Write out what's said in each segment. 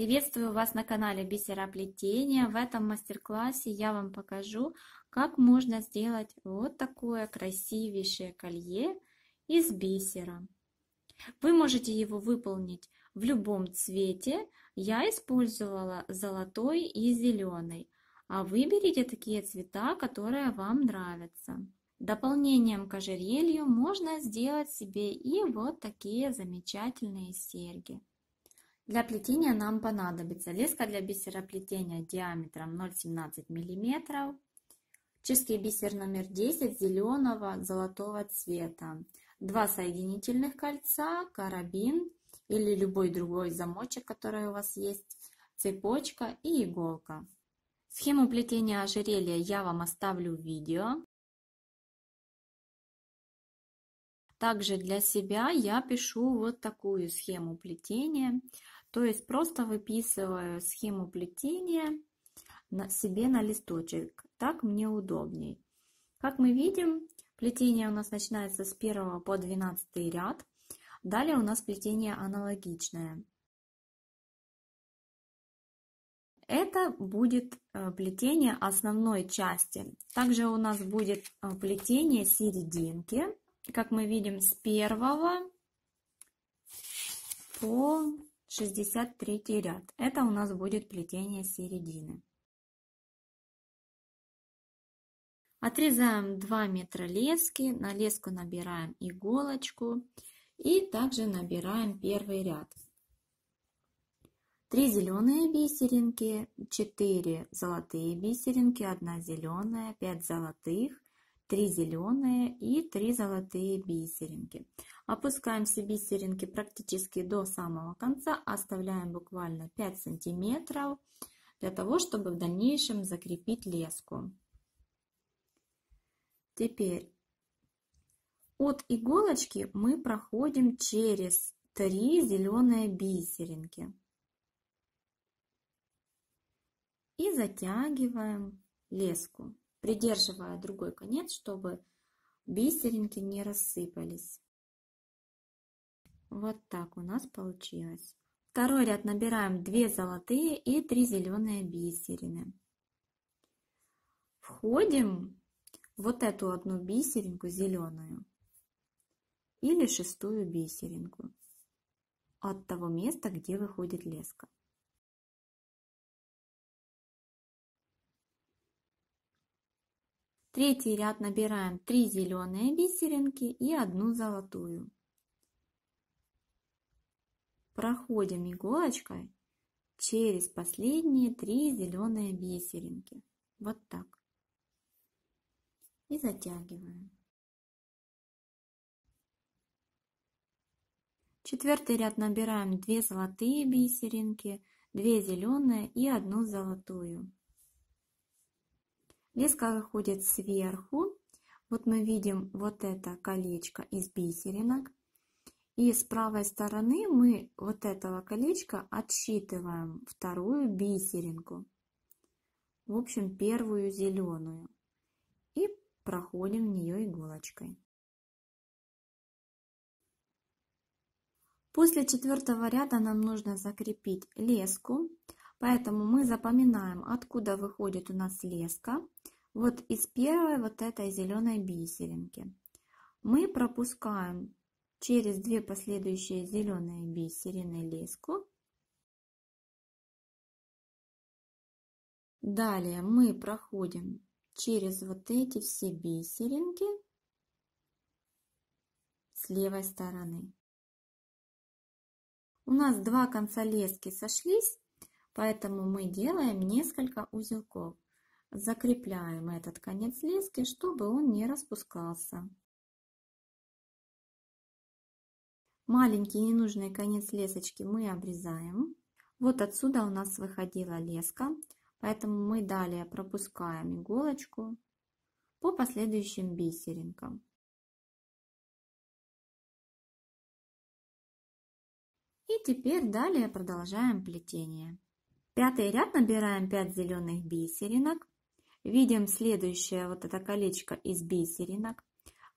Приветствую вас на канале бисероплетения. В этом мастер-классе я вам покажу, как можно сделать вот такое красивейшее колье из бисера. Вы можете его выполнить в любом цвете. Я использовала золотой и зеленый. А выберите такие цвета, которые вам нравятся. Дополнением к ожерелью можно сделать себе и вот такие замечательные серьги. Для плетения нам понадобится леска для бисероплетения диаметром 0,17 мм, чистый бисер номер 10 зеленого золотого цвета, два соединительных кольца, карабин или любой другой замочек, который у вас есть, цепочка и иголка. Схему плетения ожерелья я вам оставлю в видео. Также для себя я пишу вот такую схему плетения. То есть просто выписываю схему плетения на себе на листочек. Так мне удобней. Как мы видим, плетение у нас начинается с 1 по 12 ряд. Далее у нас плетение аналогичное. Это будет э, плетение основной части. Также у нас будет э, плетение серединки. Как мы видим, с первого по шестьдесят третий ряд это у нас будет плетение середины отрезаем 2 метра лески на леску набираем иголочку и также набираем первый ряд 3 зеленые бисеринки 4 золотые бисеринки 1 зеленая 5 золотых 3 зеленые и 3 золотые бисеринки Опускаем все бисеринки практически до самого конца, оставляем буквально 5 сантиметров для того, чтобы в дальнейшем закрепить леску. Теперь от иголочки мы проходим через 3 зеленые бисеринки. И затягиваем леску, придерживая другой конец, чтобы бисеринки не рассыпались. Вот так у нас получилось. Второй ряд набираем 2 золотые и 3 зеленые бисерины. Входим вот эту одну бисеринку зеленую или шестую бисеринку от того места, где выходит леска. Третий ряд набираем 3 зеленые бисеринки и одну золотую проходим иголочкой через последние три зеленые бисеринки. Вот так. И затягиваем. Четвертый ряд набираем 2 золотые бисеринки, 2 зеленые и одну золотую. Леска выходит сверху. Вот мы видим вот это колечко из бисеринок. И с правой стороны мы вот этого колечка отсчитываем вторую бисеринку. В общем, первую зеленую. И проходим в нее иголочкой. После четвертого ряда нам нужно закрепить леску, поэтому мы запоминаем, откуда выходит у нас леска. Вот из первой вот этой зеленой бисеринки. Мы пропускаем через две последующие зеленые бисерины леску. Далее мы проходим через вот эти все бисеринки с левой стороны. У нас два конца лески сошлись, поэтому мы делаем несколько узелков. Закрепляем этот конец лески, чтобы он не распускался. Маленький ненужный конец лесочки мы обрезаем. Вот отсюда у нас выходила леска, поэтому мы далее пропускаем иголочку по последующим бисеринкам. И теперь далее продолжаем плетение. Пятый ряд набираем 5 зеленых бисеринок. Видим следующее вот это колечко из бисеринок.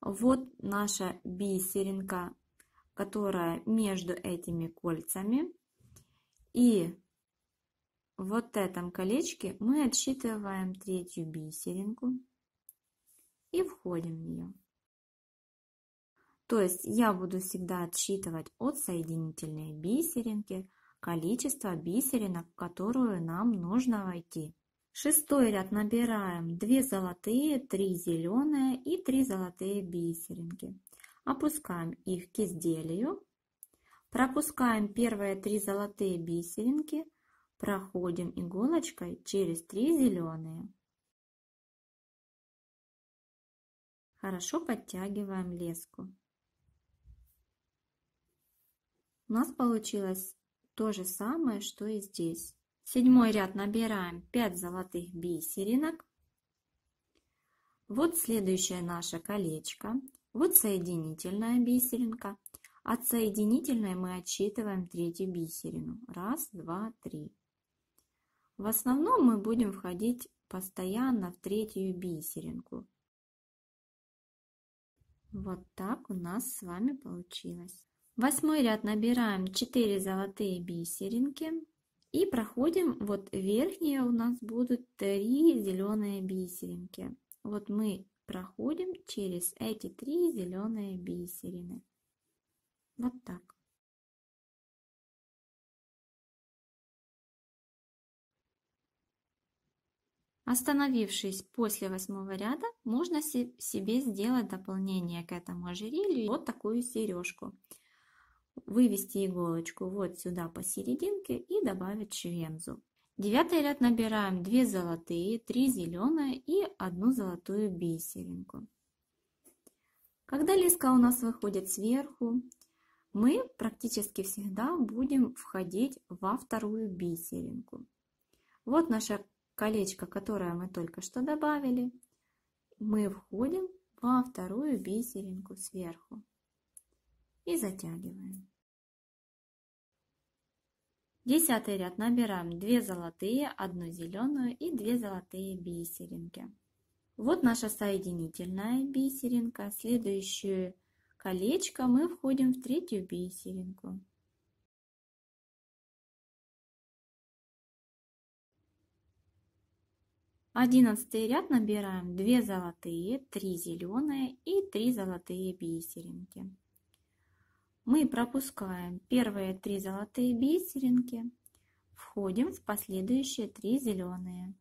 Вот наша бисеринка которая между этими кольцами. И в вот этом колечке мы отсчитываем третью бисеринку и входим в нее. То есть я буду всегда отсчитывать от соединительной бисеринки количество бисеринок, в которую нам нужно войти. Шестой ряд набираем 2 золотые, 3 зеленые и 3 золотые бисеринки. Опускаем их к изделию. Пропускаем первые три золотые бисеринки. Проходим иголочкой через три зеленые. Хорошо подтягиваем леску. У нас получилось то же самое, что и здесь. Седьмой ряд набираем 5 золотых бисеринок. Вот следующее наше колечко. Вот соединительная бисеринка. От соединительной мы отсчитываем третью бисерину. Раз, два, три. В основном мы будем входить постоянно в третью бисеринку. Вот так у нас с вами получилось. Восьмой ряд набираем 4 золотые бисеринки и проходим, вот верхние у нас будут 3 зеленые бисеринки. Вот мы проходим через эти три зеленые бисерины. Вот так. Остановившись после восьмого ряда, можно себе сделать дополнение к этому ожерелью вот такую сережку. Вывести иголочку вот сюда посерединке и добавить швензу. Девятый ряд набираем 2 золотые, 3 зеленые и одну золотую бисеринку. Когда леска у нас выходит сверху, мы практически всегда будем входить во вторую бисеринку. Вот наше колечко, которое мы только что добавили. Мы входим во вторую бисеринку сверху и затягиваем. Десятый ряд набираем 2 золотые, 1 зеленую и 2 золотые бисеринки. Вот наша соединительная бисеринка. Следующее колечко мы входим в третью бисеринку. Одиннадцатый ряд набираем 2 золотые, 3 зеленые и 3 золотые бисеринки мы пропускаем первые три золотые бисеринки, входим в последующие три зеленые.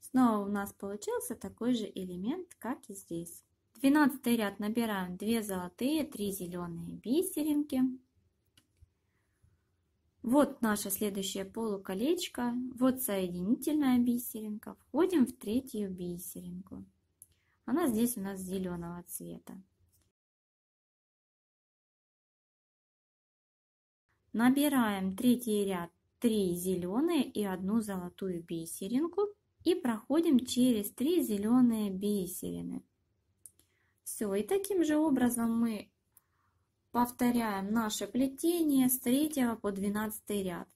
Снова у нас получился такой же элемент, как и здесь. Двенадцатый ряд набираем 2 золотые, 3 зеленые бисеринки. Вот наше следующее полуколечко, вот соединительная бисеринка. Входим в третью бисеринку. Она здесь у нас зеленого цвета. Набираем третий ряд 3 зеленые и одну золотую бисеринку и проходим через 3 зеленые бисерины. Все, и таким же образом мы повторяем наше плетение с 3 по 12 ряд.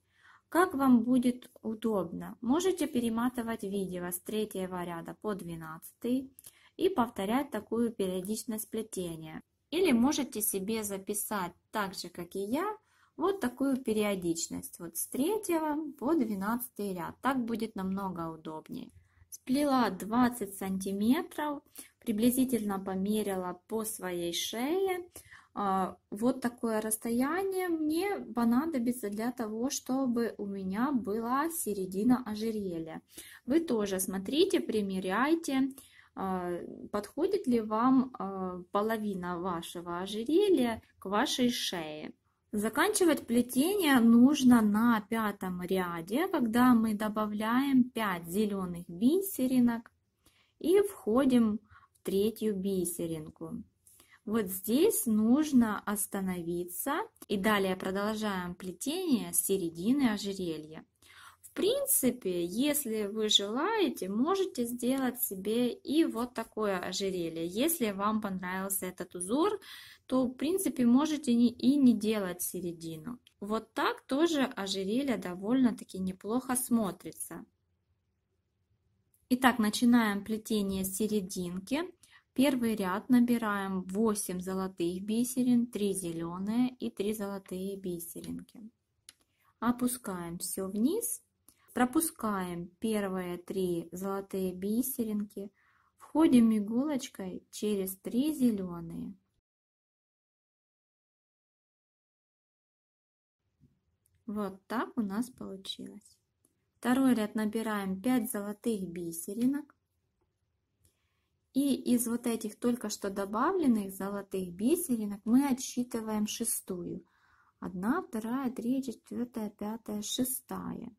Как вам будет удобно, можете перематывать видео с 3 ряда по 12, и повторять такую периодичность плетения. Или можете себе записать так же, как и я, вот такую периодичность, вот с 3 по 12 ряд. Так будет намного удобнее. Сплела 20 сантиметров, приблизительно померила по своей шее. А, вот такое расстояние мне понадобится для того, чтобы у меня была середина ожерелья. Вы тоже смотрите, примеряйте. А, подходит ли вам а, половина вашего ожерелья к вашей шее. Заканчивать плетение нужно на пятом ряде, когда мы добавляем 5 зеленых бисеринок и входим в третью бисеринку. Вот здесь нужно остановиться и далее продолжаем плетение с середины ожерелья принципе, если вы желаете, можете сделать себе и вот такое ожерелье. Если вам понравился этот узор, то, в принципе, можете и не делать середину. Вот так тоже ожерелье довольно-таки неплохо смотрится. Итак, начинаем плетение серединки. Первый ряд набираем 8 золотых бисерин, 3 зеленые и 3 золотые бисеринки. Опускаем все вниз Пропускаем первые три золотые бисеринки, входим иголочкой через три зеленые. Вот так у нас получилось. Второй ряд набираем 5 золотых бисеринок. И из вот этих только что добавленных золотых бисеринок мы отсчитываем шестую. одна, вторая, третья, четвертая, пятая, шестая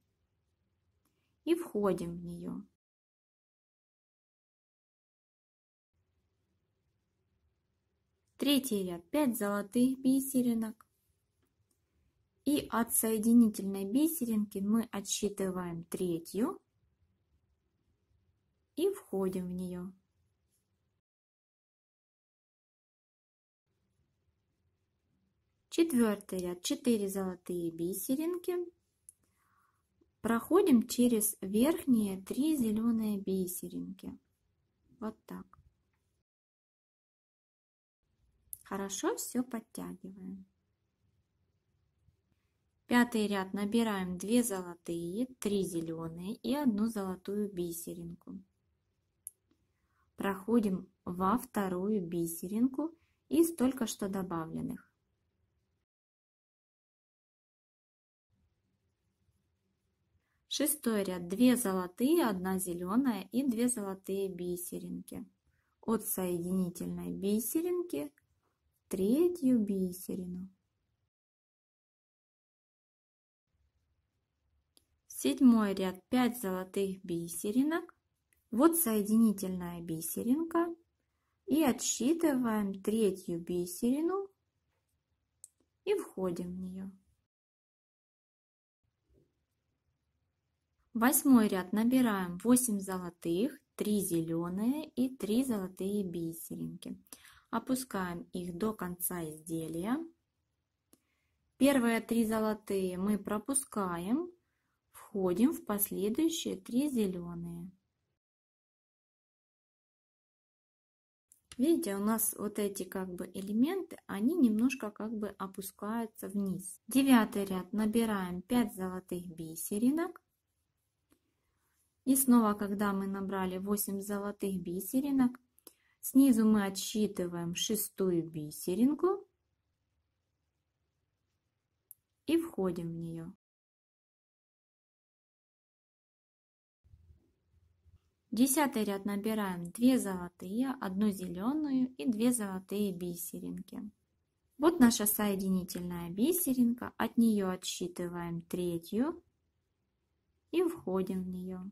и входим в нее. Третий ряд 5 золотых бисеринок. И от соединительной бисеринки мы отсчитываем третью и входим в нее. Четвертый ряд 4 золотые бисеринки проходим через верхние три зеленые бисеринки. Вот так. Хорошо все подтягиваем. Пятый ряд набираем 2 золотые, 3 зеленые и одну золотую бисеринку. Проходим во вторую бисеринку из только что добавленных. Шестой ряд. две золотые, одна зеленая и две золотые бисеринки. От соединительной бисеринки третью бисерину. Седьмой ряд пять золотых бисеринок. Вот соединительная бисеринка. И отсчитываем третью бисерину и входим в нее. Восьмой ряд набираем 8 золотых, 3 зеленые и 3 золотые бисеринки. Опускаем их до конца изделия. Первые 3 золотые мы пропускаем, входим в последующие 3 зеленые. Видите, у нас вот эти как бы элементы, они немножко как бы опускаются вниз. Девятый ряд набираем 5 золотых бисеринок, и снова, когда мы набрали 8 золотых бисеринок, снизу мы отсчитываем шестую бисеринку и входим в нее. Десятый ряд набираем 2 золотые, 1 зеленую и 2 золотые бисеринки. Вот наша соединительная бисеринка, от нее отсчитываем третью и входим в нее.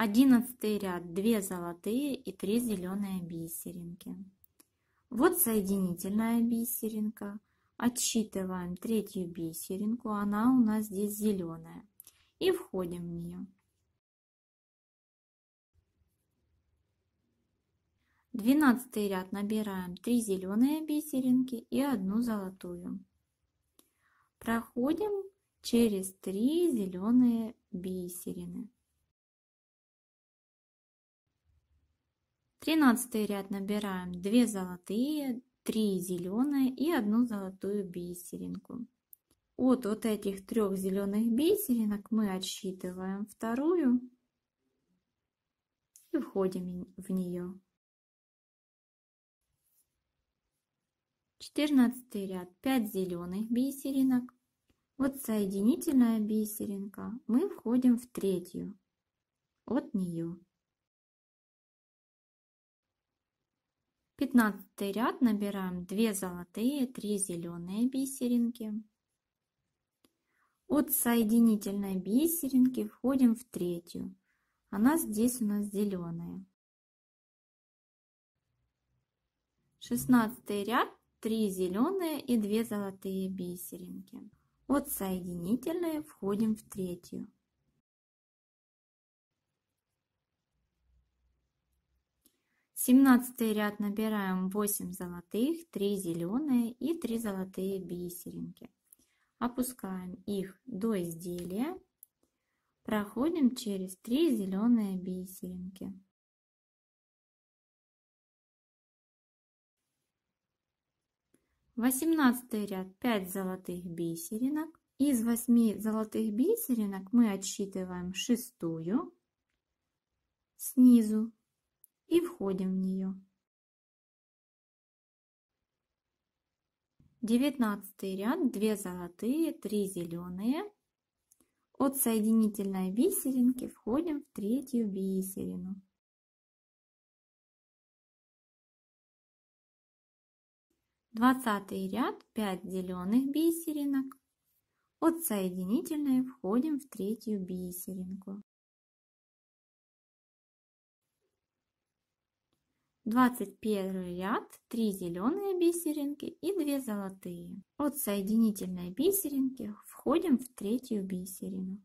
Одиннадцатый ряд 2 золотые и 3 зеленые бисеринки. Вот соединительная бисеринка. Отсчитываем третью бисеринку, она у нас здесь зеленая. И входим в нее. Двенадцатый ряд набираем 3 зеленые бисеринки и одну золотую. Проходим через 3 зеленые бисерины. Тринадцатый ряд набираем 2 золотые, 3 зеленые и одну золотую бисеринку. От вот этих трех зеленых бисеринок мы отсчитываем вторую и входим в нее. Четырнадцатый ряд 5 зеленых бисеринок. Вот соединительная бисеринка, мы входим в третью от нее. 15 ряд набираем 2 золотые, 3 зеленые бисеринки. От соединительной бисеринки входим в третью. Она здесь у нас зеленая. 16 ряд 3 зеленые и 2 золотые бисеринки. От соединительной входим в третью. 17 ряд набираем 8 золотых, 3 зеленые и 3 золотые бисеринки. Опускаем их до изделия. Проходим через 3 зеленые бисеринки. Восемнадцатый ряд 5 золотых бисеринок. Из 8 золотых бисеринок мы отсчитываем шестую снизу и входим в нее. Девятнадцатый ряд, две золотые, три зеленые. От соединительной бисеринки входим в третью бисерину. Двадцатый ряд, пять зеленых бисеринок. От соединительной входим в третью бисеринку. 21 ряд 3 зеленые бисеринки и 2 золотые. От соединительной бисеринки входим в третью бисерину.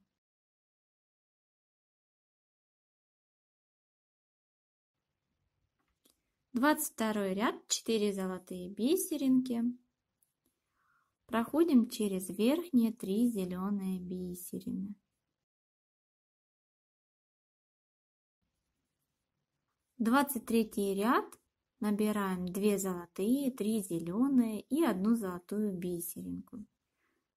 Двадцать второй ряд, 4 золотые бисеринки. Проходим через верхние 3 зеленые бисерины. 23 ряд набираем 2 золотые, 3 зеленые и 1 золотую бисеринку.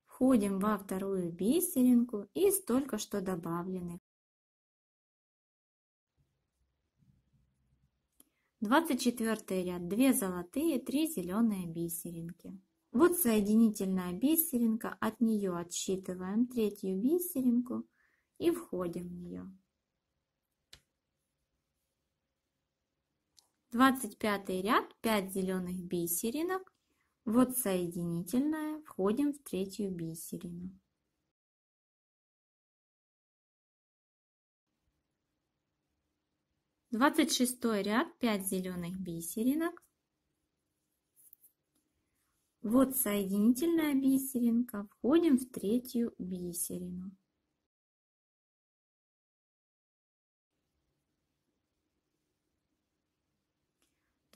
Входим во вторую бисеринку из только что добавленных. 24 ряд 2 золотые, 3 зеленые бисеринки. Вот соединительная бисеринка, от нее отсчитываем третью бисеринку и входим в нее. 25 ряд 5 зеленых бисеринок, вот соединительная, входим в третью бисерину. Двадцать шестой ряд, пять зеленых бисеринок. Вот соединительная бисеринка, входим в третью бисерину.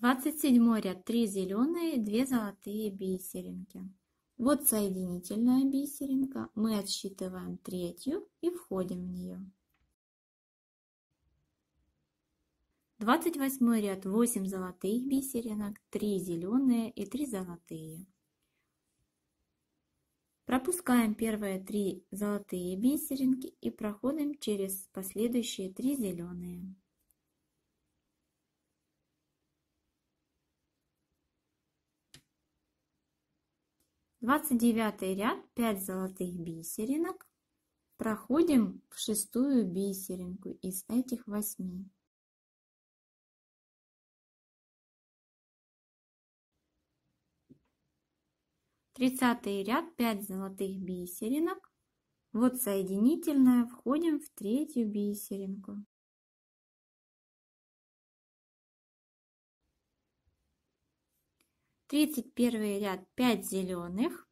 Двадцать седьмой ряд 3 зеленые, 2 золотые бисеринки. Вот соединительная бисеринка. Мы отсчитываем третью и входим в нее. 28 ряд 8 золотых бисеринок, 3 зеленые и 3 золотые. Пропускаем первые три золотые бисеринки и проходим через последующие три зеленые. 29 ряд 5 золотых бисеринок. Проходим в шестую бисеринку из этих восьми. Тридцатый ряд 5 золотых бисеринок. Вот соединительная, входим в третью бисеринку. Тридцать первый ряд 5 зеленых.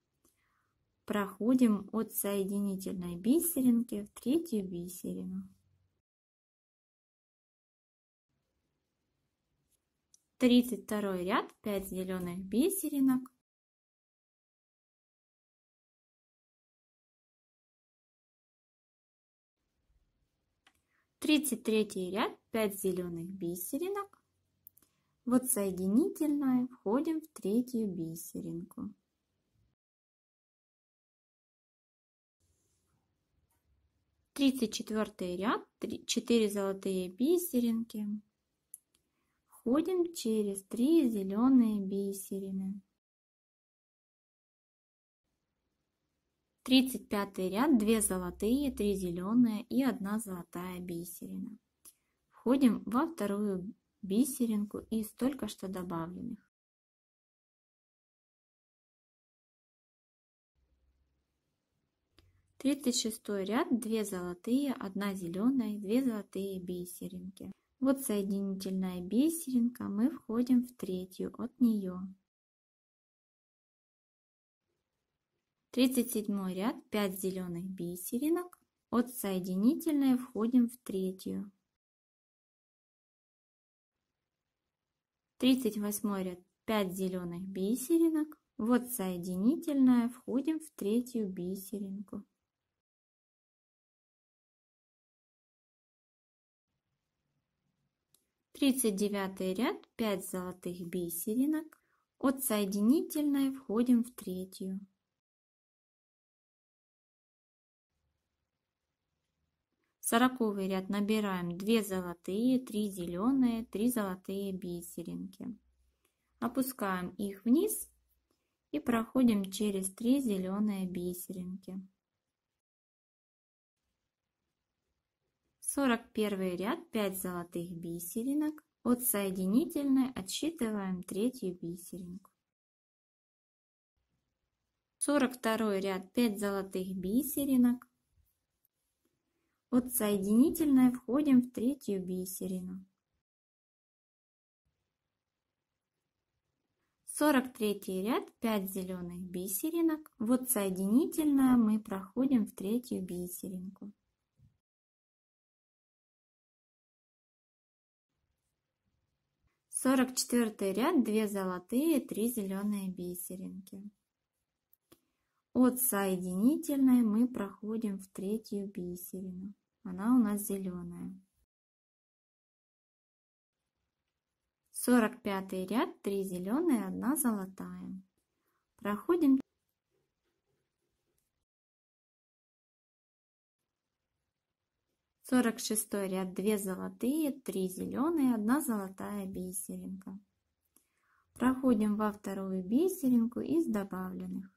Проходим от соединительной бисеринки в третью бисерину. Тридцать второй ряд пять зеленых бисеринок. Тридцать третий ряд пять зеленых бисеринок. Вот соединительная, входим в третью бисеринку. Тридцать четвертый ряд, четыре золотые бисеринки. Входим через три зеленые бисерины. Тридцать пятый ряд, две золотые, три зеленые и одна золотая бисерина. Входим во вторую бисеринку из только что добавленных. Тридцать шестой ряд, две золотые, одна зеленая, две золотые бисеринки. Вот соединительная бисеринка, мы входим в третью от нее. Тридцать седьмой ряд пять зеленых бисеринок от соединительной входим в третью 38 ряд 5 зеленых бисеринок. Вот соединительная, входим в третью бисеринку. Тридцать девятый ряд, пять золотых бисеринок. От соединительной входим в третью. Сороковый ряд набираем 2 золотые, 3 зеленые, 3 золотые бисеринки. Опускаем их вниз и проходим через 3 зеленые бисеринки. 41 ряд 5 золотых бисеринок. От соединительной отсчитываем третью бисеринку. 42 ряд 5 золотых бисеринок. От соединительной входим в третью бисерину. 43 ряд 5 зеленых бисеринок. Вот соединительная мы проходим в третью бисеринку. Сорок четвертый ряд, две золотые, три зеленые бисеринки. От соединительной мы проходим в третью бисерину. Она у нас зеленая. 45 ряд, 3 зеленые, 1 золотая. Проходим. Сорок шестой ряд, две золотые, три зеленые, одна золотая бисеринка. Проходим во вторую бисеринку из добавленных.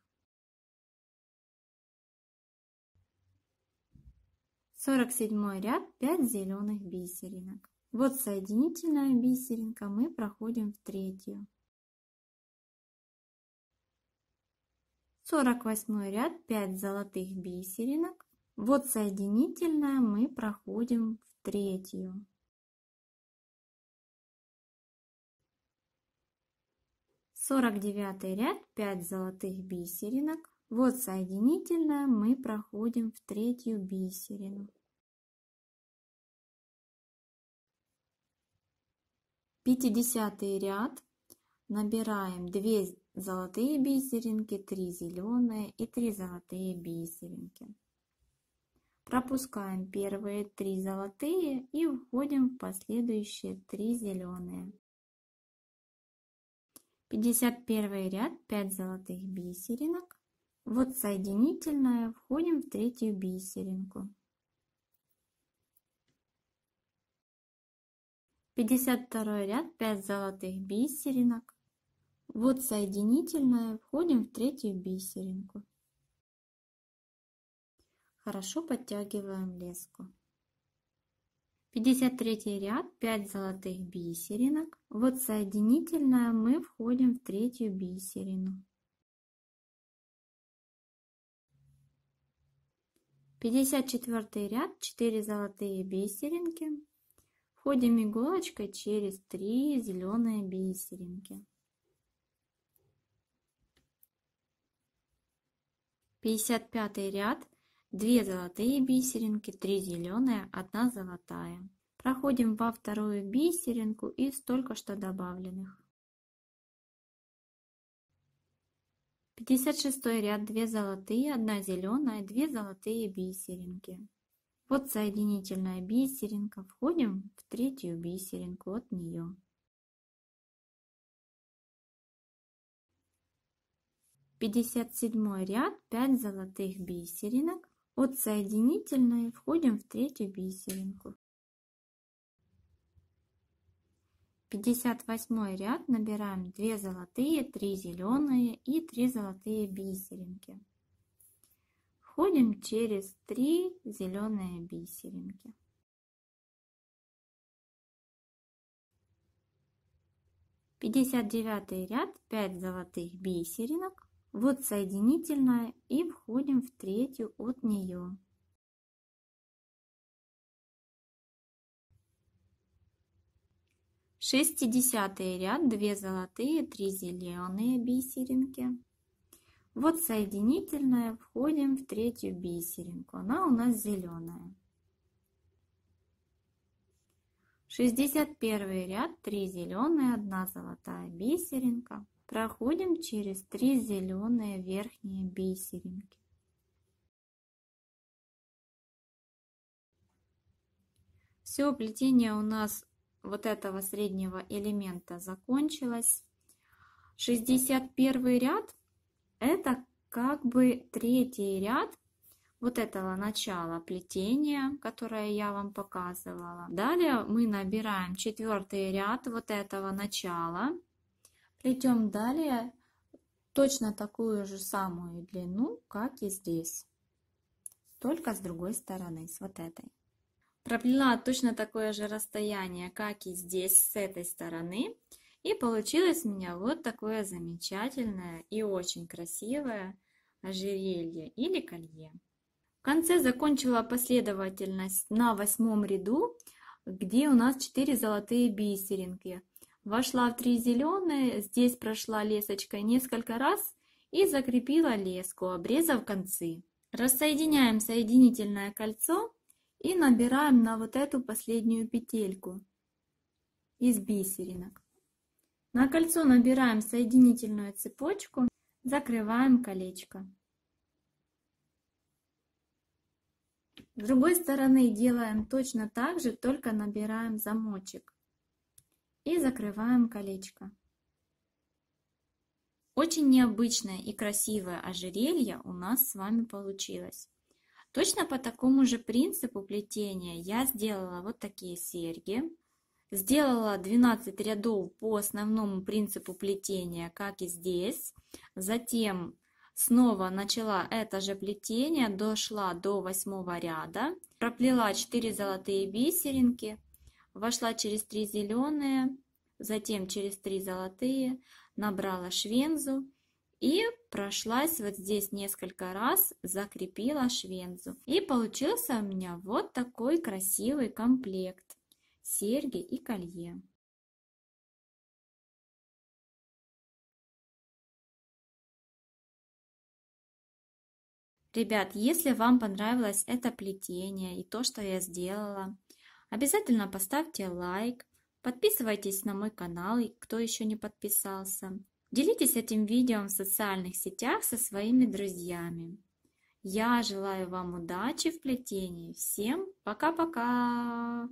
47 ряд 5 зеленых бисеринок. Вот соединительная бисеринка, мы проходим в третью. 48 ряд 5 золотых бисеринок. Вот соединительная, мы проходим в третью. Сорок девятый ряд, пять золотых бисеринок. Вот соединительная. мы проходим в третью бисерину. Пятидесятый ряд. Набираем 2 золотые бисеринки, 3 зеленые и 3 золотые бисеринки. Пропускаем первые 3 золотые и входим в последующие 3 зеленые. 51 ряд 5 золотых бисеринок, вот соединительная, входим в третью бисеринку. 52 ряд 5 золотых бисеринок. Вот соединительная, входим в третью бисеринку. Хорошо подтягиваем леску. 53 ряд 5 золотых бисеринок. Вот соединительная, мы входим в третью бисерину. 54 ряд 4 золотые бисеринки входим иголочкой через 3 зеленые бисеринки 55 ряд 2 золотые бисеринки 3 зеленые 1 золотая проходим во вторую бисеринку из только что добавленных 56 ряд 2 золотые 1 зеленая 2 золотые бисеринки вот соединительная бисеринка входим в третью бисеринку от нее Пятьдесят седьмой ряд 5 золотых бисеринок от соединительной входим в третью бисеринку 58 ряд набираем 2 золотые, 3 зеленые и 3 золотые бисеринки. Входим через 3 зеленые бисеринки. Пятьдесят девятый ряд, 5 золотых бисеринок, вот соединительная и входим в третью от нее. Шестидесятый ряд, две золотые, три зеленые бисеринки. Вот соединительная, входим в третью бисеринку, она у нас зеленая. шестьдесят первый ряд, три зеленые, одна золотая бисеринка. Проходим через три зеленые верхние бисеринки. Все плетение у нас вот этого среднего элемента закончилась. 61 ряд – это как бы третий ряд вот этого начала плетения, которое я вам показывала. Далее мы набираем четвертый ряд вот этого начала, плетем далее точно такую же самую длину, как и здесь, только с другой стороны, с вот этой проплела точно такое же расстояние, как и здесь с этой стороны. И получилось у меня вот такое замечательное и очень красивое ожерелье или колье. В конце закончила последовательность на восьмом ряду, где у нас 4 золотые бисеринки. Вошла в 3 зеленые, здесь прошла лесочкой несколько раз и закрепила леску, обрезав концы. Рассоединяем соединительное кольцо и набираем на вот эту последнюю петельку из бисеринок. На кольцо набираем соединительную цепочку, закрываем колечко. С другой стороны делаем точно так же, только набираем замочек и закрываем колечко. Очень необычное и красивое ожерелье у нас с вами получилось. Точно по такому же принципу плетения я сделала вот такие серьги. Сделала 12 рядов по основному принципу плетения, как и здесь. Затем снова начала это же плетение, дошла до 8 ряда. Проплела 4 золотые бисеринки, вошла через 3 зеленые, затем через 3 золотые, набрала швензу и прошлась вот здесь несколько раз, закрепила швензу. И получился у меня вот такой красивый комплект серьги и колье. Ребят, если вам понравилось это плетение и то, что я сделала, обязательно поставьте лайк, подписывайтесь на мой канал, кто еще не подписался. Делитесь этим видео в социальных сетях со своими друзьями. Я желаю вам удачи в плетении. Всем пока-пока!